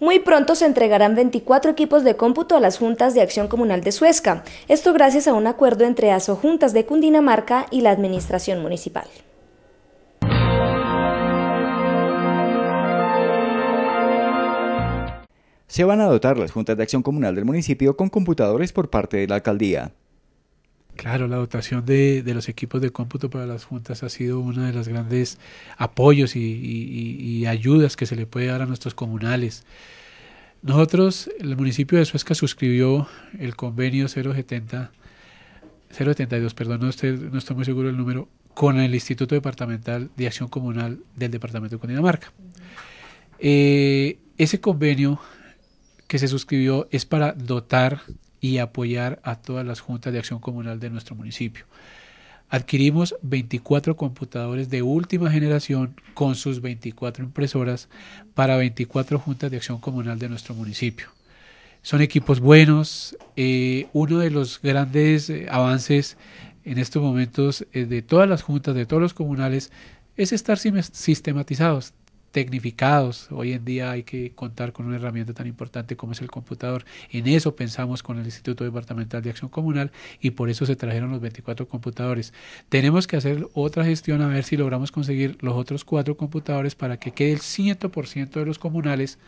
Muy pronto se entregarán 24 equipos de cómputo a las juntas de acción comunal de Suezca, esto gracias a un acuerdo entre ASO Juntas de Cundinamarca y la Administración Municipal. se van a dotar las juntas de acción comunal del municipio con computadores por parte de la alcaldía. Claro, la dotación de, los equipos de cómputo para las juntas ha sido uno de los grandes apoyos y, ayudas que se le puede dar a nuestros comunales. Nosotros, el municipio de Suezca suscribió el convenio 070, 072, perdón, no estoy, no estoy muy seguro del número, con el Instituto Departamental de Acción Comunal del Departamento de Cundinamarca. Eh, ese convenio que se suscribió es para dotar y apoyar a todas las juntas de acción comunal de nuestro municipio. Adquirimos 24 computadores de última generación con sus 24 impresoras para 24 juntas de acción comunal de nuestro municipio. Son equipos buenos. Eh, uno de los grandes eh, avances en estos momentos eh, de todas las juntas, de todos los comunales, es estar sistematizados, tecnificados. Hoy en día hay que contar con una herramienta tan importante como es el computador. En eso pensamos con el Instituto Departamental de Acción Comunal y por eso se trajeron los 24 computadores. Tenemos que hacer otra gestión a ver si logramos conseguir los otros cuatro computadores para que quede el 100% de los comunales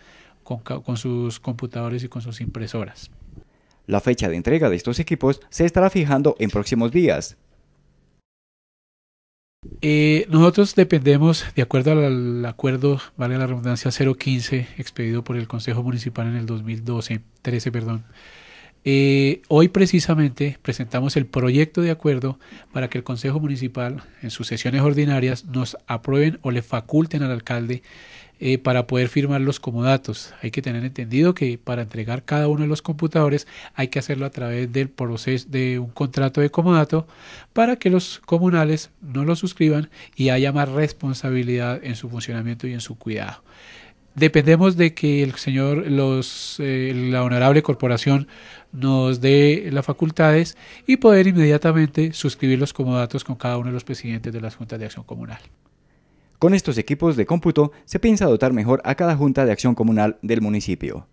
con, con sus computadores y con sus impresoras. La fecha de entrega de estos equipos se estará fijando en próximos días, eh, nosotros dependemos, de acuerdo al acuerdo, vale la redundancia 015, expedido por el Consejo Municipal en el 2012, 13, perdón, eh, hoy precisamente presentamos el proyecto de acuerdo para que el Consejo Municipal en sus sesiones ordinarias nos aprueben o le faculten al alcalde eh, para poder firmar los comodatos. Hay que tener entendido que para entregar cada uno de los computadores hay que hacerlo a través del proceso de un contrato de comodato para que los comunales no lo suscriban y haya más responsabilidad en su funcionamiento y en su cuidado dependemos de que el señor, los, eh, la honorable corporación nos dé las facultades y poder inmediatamente suscribirlos como datos con cada uno de los presidentes de las juntas de acción comunal. Con estos equipos de cómputo se piensa dotar mejor a cada junta de acción comunal del municipio.